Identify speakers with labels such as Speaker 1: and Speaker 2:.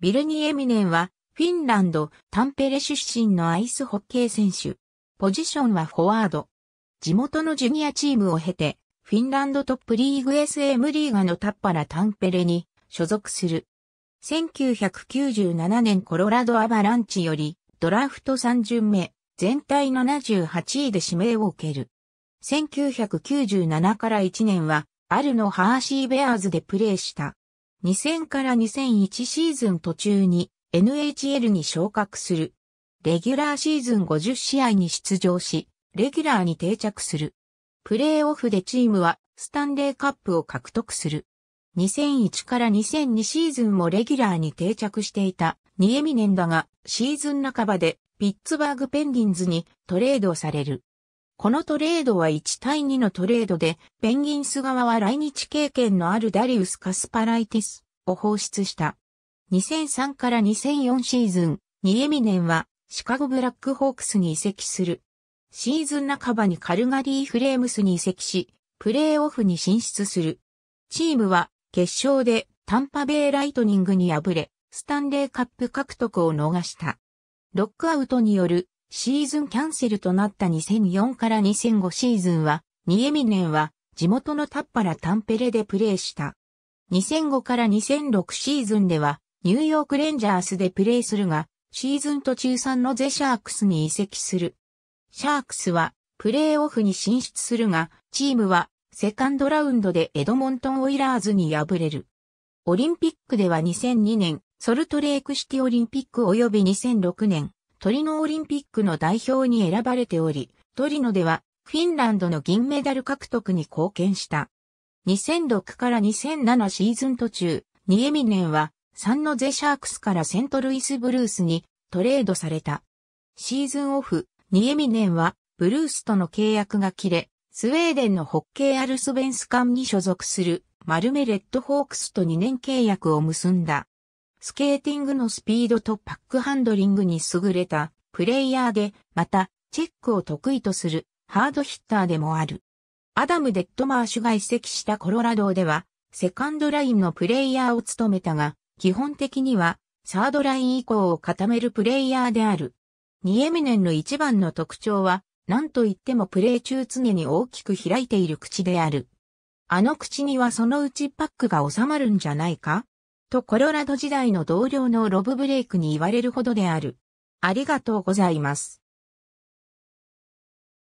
Speaker 1: ビルニ・エミネンは、フィンランド、タンペレ出身のアイスホッケー選手。ポジションはフォワード。地元のジュニアチームを経て、フィンランドトップリーグ SM リーガのタッパラ・タンペレに所属する。1997年コロラドアバランチより、ドラフト3巡目、全体78位で指名を受ける。1997から1年は、アルノ・ハーシーベアーズでプレーした。2000から2001シーズン途中に NHL に昇格する。レギュラーシーズン50試合に出場し、レギュラーに定着する。プレーオフでチームはスタンレーカップを獲得する。2001から2002シーズンもレギュラーに定着していたニエミネンだがシーズン半ばでピッツバーグペンギンズにトレードされる。このトレードは1対2のトレードで、ペンギンス側は来日経験のあるダリウス・カスパライティスを放出した。2003から2004シーズン、ニエミネンはシカゴブラックホークスに移籍する。シーズン半ばにカルガリーフレームスに移籍し、プレーオフに進出する。チームは決勝でタンパベイライトニングに敗れ、スタンレーカップ獲得を逃した。ロックアウトによるシーズンキャンセルとなった2004から2005シーズンは、ニエミネンは地元のタッパラ・タンペレでプレーした。2005から2006シーズンでは、ニューヨークレンジャースでプレーするが、シーズン途中3のゼシャークスに移籍する。シャークスは、プレーオフに進出するが、チームは、セカンドラウンドでエドモントン・オイラーズに敗れる。オリンピックでは2002年、ソルトレークシティオリンピック及び2006年、トリノオリンピックの代表に選ばれており、トリノではフィンランドの銀メダル獲得に貢献した。2006から2007シーズン途中、ニエミネンはサンノゼシャークスからセントルイスブルースにトレードされた。シーズンオフ、ニエミネンはブルースとの契約が切れ、スウェーデンのホッケーアルスベンスカンに所属するマルメレッドホークスと2年契約を結んだ。スケーティングのスピードとパックハンドリングに優れたプレイヤーで、また、チェックを得意とするハードヒッターでもある。アダム・デッドマーシュが移籍したコロラドでは、セカンドラインのプレイヤーを務めたが、基本的には、サードライン以降を固めるプレイヤーである。ニエミネンの一番の特徴は、何と言ってもプレイ中常に大きく開いている口である。あの口にはそのうちパックが収まるんじゃないかとコロラド時代の同僚のロブ・ブレイクに言われるほどである。ありがとうございます。